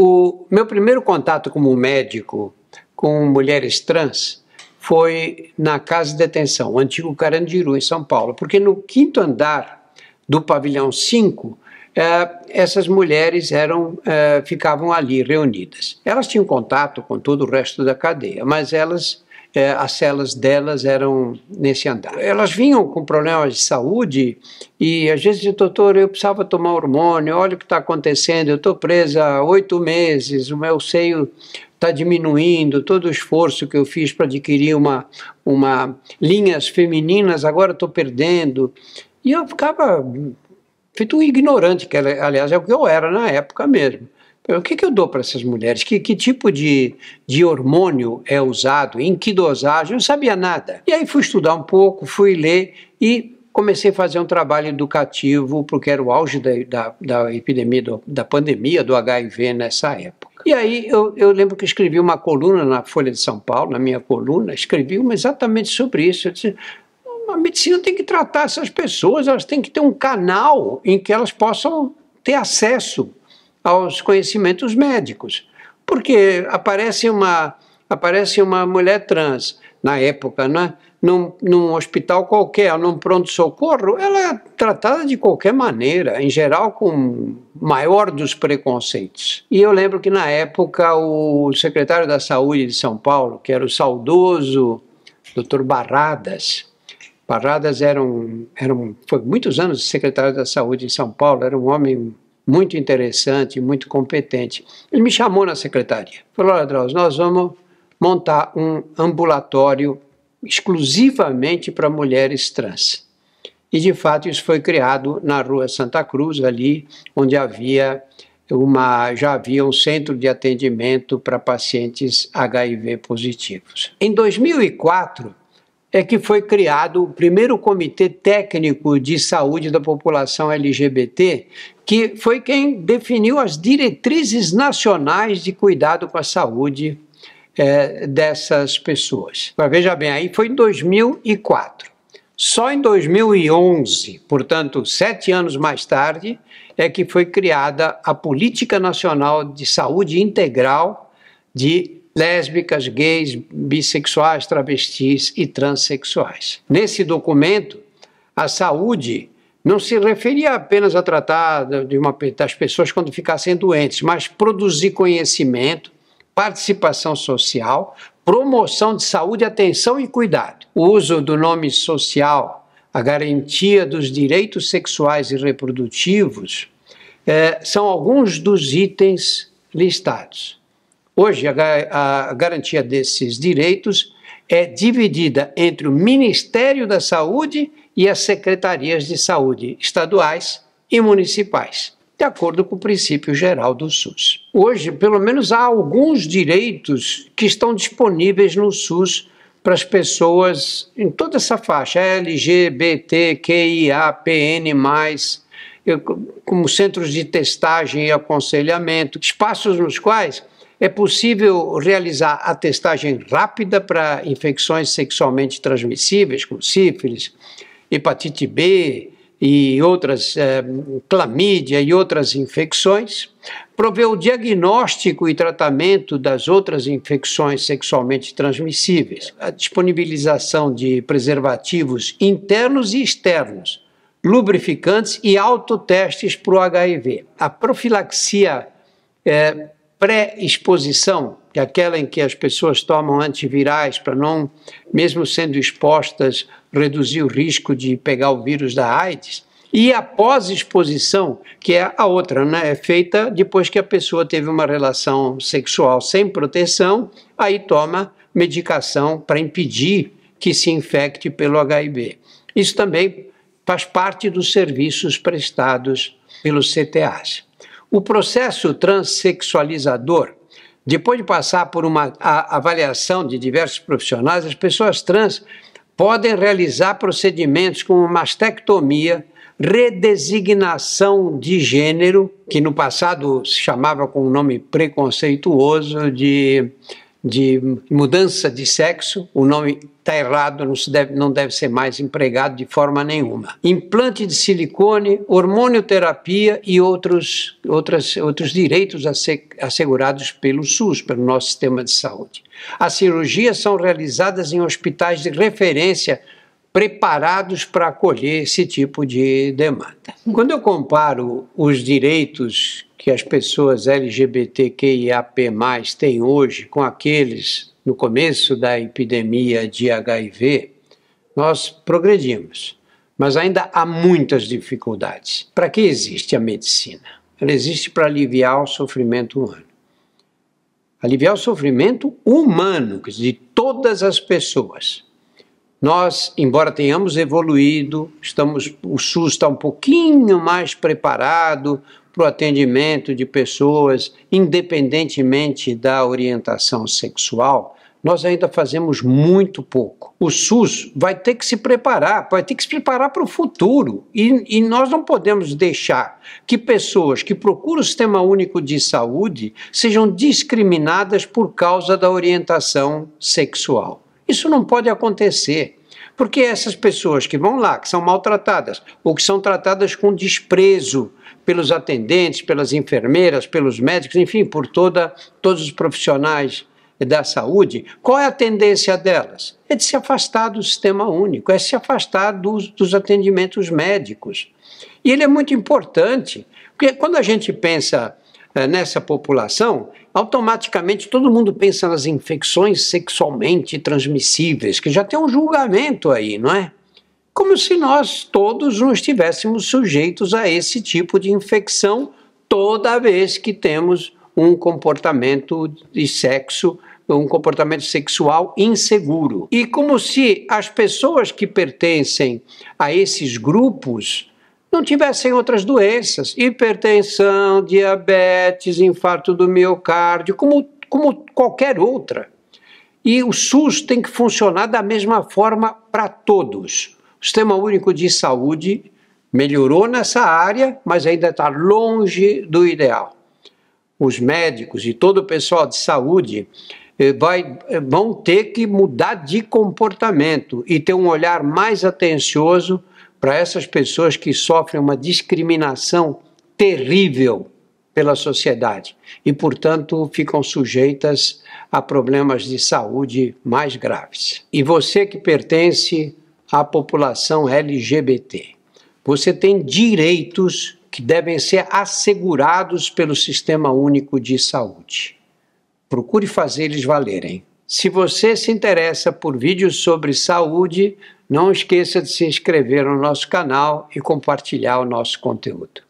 O meu primeiro contato como médico com mulheres trans foi na casa de detenção, o antigo Carandiru, em São Paulo, porque no quinto andar do pavilhão 5, eh, essas mulheres eram, eh, ficavam ali reunidas. Elas tinham contato com todo o resto da cadeia, mas elas é, as celas delas eram nesse andar. Elas vinham com problemas de saúde e às vezes, doutor, eu precisava tomar hormônio, olha o que está acontecendo, eu estou presa há oito meses, o meu seio está diminuindo, todo o esforço que eu fiz para adquirir uma, uma linhas femininas, agora estou perdendo. E eu ficava feito um ignorante, que aliás é o que eu era na época mesmo. O que, que eu dou para essas mulheres? Que, que tipo de, de hormônio é usado? Em que dosagem? Eu não sabia nada. E aí fui estudar um pouco, fui ler e comecei a fazer um trabalho educativo, porque era o auge da, da, da epidemia, do, da pandemia do HIV nessa época. E aí eu, eu, lembro que escrevi uma coluna na Folha de São Paulo, na minha coluna, escrevi uma exatamente sobre isso. Eu disse, a medicina tem que tratar essas pessoas, elas têm que ter um canal em que elas possam ter acesso aos conhecimentos médicos. Porque aparece uma, aparece uma mulher trans, na época, né? num, num hospital qualquer, num pronto-socorro, ela é tratada de qualquer maneira, em geral com maior dos preconceitos. E eu lembro que na época o secretário da Saúde de São Paulo, que era o saudoso Dr. Barradas, Barradas era um, era um, foi muitos anos secretário da Saúde em São Paulo, era um homem muito interessante, muito competente. Ele me chamou na secretaria. Falou: olha, Drauzio, nós vamos montar um ambulatório exclusivamente para mulheres trans. E de fato isso foi criado na Rua Santa Cruz, ali onde havia uma já havia um centro de atendimento para pacientes HIV positivos. Em 2004, é que foi criado o primeiro comitê técnico de saúde da população LGBT, que foi quem definiu as diretrizes nacionais de cuidado com a saúde é, dessas pessoas. Mas veja bem, aí foi em 2004. Só em 2011, portanto, sete anos mais tarde, é que foi criada a Política Nacional de Saúde Integral de lésbicas, gays, bissexuais, travestis e transexuais. Nesse documento, a saúde não se referia apenas a tratar de uma, das pessoas quando ficassem doentes, mas produzir conhecimento, participação social, promoção de saúde, atenção e cuidado. O uso do nome social, a garantia dos direitos sexuais e reprodutivos, é, são alguns dos itens listados. Hoje, a, a garantia desses direitos é dividida entre o Ministério da Saúde e as secretarias de saúde estaduais e municipais, de acordo com o princípio geral do SUS. Hoje, pelo menos, há alguns direitos que estão disponíveis no SUS para as pessoas em toda essa faixa LGBTQIA, PN, como centros de testagem e aconselhamento, espaços nos quais é possível realizar a testagem rápida para infecções sexualmente transmissíveis, como sífilis, hepatite B e outras, é, clamídia e outras infecções, prover o diagnóstico e tratamento das outras infecções sexualmente transmissíveis, a disponibilização de preservativos internos e externos, lubrificantes e autotestes para o HIV, a profilaxia é, pré-exposição, que é aquela em que as pessoas tomam antivirais para não, mesmo sendo expostas, reduzir o risco de pegar o vírus da AIDS, e a pós-exposição, que é a outra, né? É feita depois que a pessoa teve uma relação sexual sem proteção, aí toma medicação para impedir que se infecte pelo HIV. Isso também faz parte dos serviços prestados pelos CTAs. O processo transexualizador, depois de passar por uma avaliação de diversos profissionais, as pessoas trans podem realizar procedimentos como mastectomia, redesignação de gênero, que no passado se chamava com um nome preconceituoso de de mudança de sexo, o nome está errado, não, se deve, não deve ser mais empregado de forma nenhuma. Implante de silicone, hormonioterapia e outros, outras, outros direitos assegurados pelo SUS, pelo nosso sistema de saúde. As cirurgias são realizadas em hospitais de referência preparados para acolher esse tipo de demanda. Quando eu comparo os direitos que as pessoas LGBTQIAP+, têm hoje com aqueles no começo da epidemia de HIV, nós progredimos. Mas ainda há muitas dificuldades. Para que existe a medicina? Ela existe para aliviar o sofrimento humano. Aliviar o sofrimento humano de todas as pessoas nós, embora tenhamos evoluído, estamos, o SUS está um pouquinho mais preparado para o atendimento de pessoas, independentemente da orientação sexual, nós ainda fazemos muito pouco. O SUS vai ter que se preparar, vai ter que se preparar para o futuro. E, e, nós não podemos deixar que pessoas que procuram o Sistema Único de Saúde sejam discriminadas por causa da orientação sexual. Isso não pode acontecer. Porque essas pessoas que vão lá, que são maltratadas, ou que são tratadas com desprezo pelos atendentes, pelas enfermeiras, pelos médicos, enfim, por toda, todos os profissionais da saúde, qual é a tendência delas? É de se afastar do sistema único, é se afastar dos, dos atendimentos médicos. E ele é muito importante, porque quando a gente pensa eh, nessa população, automaticamente todo mundo pensa nas infecções sexualmente transmissíveis, que já tem um julgamento aí, não é? Como se nós todos não estivéssemos sujeitos a esse tipo de infecção toda vez que temos um comportamento de sexo, um comportamento sexual inseguro. E como se as pessoas que pertencem a esses grupos não tivessem outras doenças, hipertensão, diabetes, infarto do miocárdio, como, como qualquer outra. E o SUS tem que funcionar da mesma forma para todos. O Sistema Único de Saúde melhorou nessa área, mas ainda está longe do ideal. Os médicos e todo o pessoal de saúde eh, vai, eh, vão ter que mudar de comportamento e ter um olhar mais atencioso para essas pessoas que sofrem uma discriminação terrível pela sociedade e, portanto, ficam sujeitas a problemas de saúde mais graves. E você que pertence à população LGBT, você tem direitos que devem ser assegurados pelo Sistema Único de Saúde. Procure fazer eles valerem. Se você se interessa por vídeos sobre saúde, não esqueça de se inscrever no nosso canal e compartilhar o nosso conteúdo.